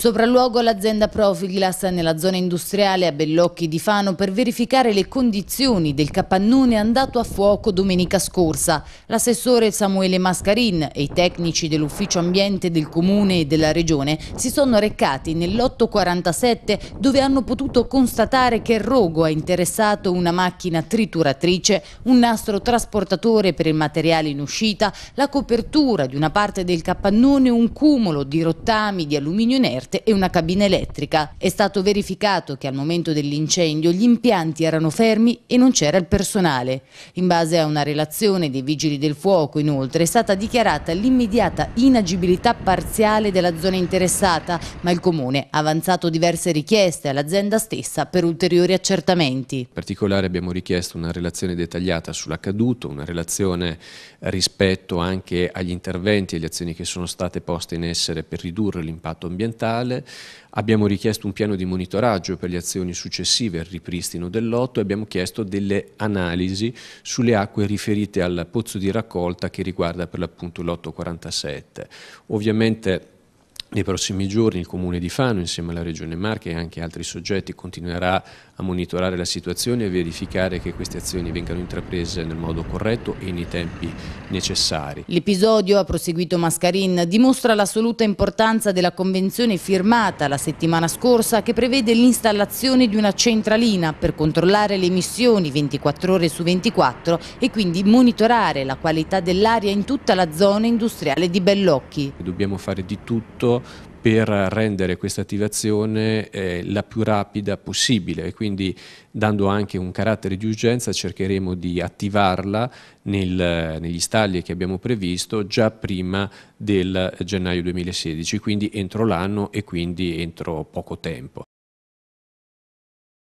Sopralluogo all'azienda Profiglas nella zona industriale a Bellocchi di Fano per verificare le condizioni del capannone andato a fuoco domenica scorsa. L'assessore Samuele Mascarin e i tecnici dell'ufficio ambiente del comune e della regione si sono recati nell'847 dove hanno potuto constatare che il rogo ha interessato una macchina trituratrice, un nastro trasportatore per il materiale in uscita, la copertura di una parte del capannone, un cumulo di rottami di alluminio inerte coperte e una cabina elettrica. È stato verificato che al momento dell'incendio gli impianti erano fermi e non c'era il personale. In base a una relazione dei vigili del fuoco, inoltre, è stata dichiarata l'immediata inagibilità parziale della zona interessata, ma il Comune ha avanzato diverse richieste all'azienda stessa per ulteriori accertamenti. In particolare abbiamo richiesto una relazione dettagliata sull'accaduto, una relazione rispetto anche agli interventi e alle azioni che sono state poste in essere per ridurre l'impatto ambientale, ambientale, abbiamo richiesto un piano di monitoraggio per le azioni successive al ripristino del lotto e abbiamo chiesto delle analisi sulle acque riferite al pozzo di raccolta che riguarda per l'appunto il lotto 47. Ovviamente nei prossimi giorni il Comune di Fano, insieme alla Regione Marche e anche altri soggetti, continuerà a monitorare la situazione e verificare che queste azioni vengano intraprese nel modo corretto e nei tempi necessari. L'episodio, ha proseguito Mascarin, dimostra l'assoluta importanza della convenzione firmata la settimana scorsa che prevede l'installazione di una centralina per controllare le emissioni 24 ore su 24 e quindi monitorare la qualità dell'aria in tutta la zona industriale di Bellocchi. Dobbiamo fare di tutto per rendere questa attivazione eh, la più rapida possibile e quindi dando anche un carattere di urgenza cercheremo di attivarla nel, negli stalli che abbiamo previsto già prima del gennaio 2016, quindi entro l'anno e quindi entro poco tempo.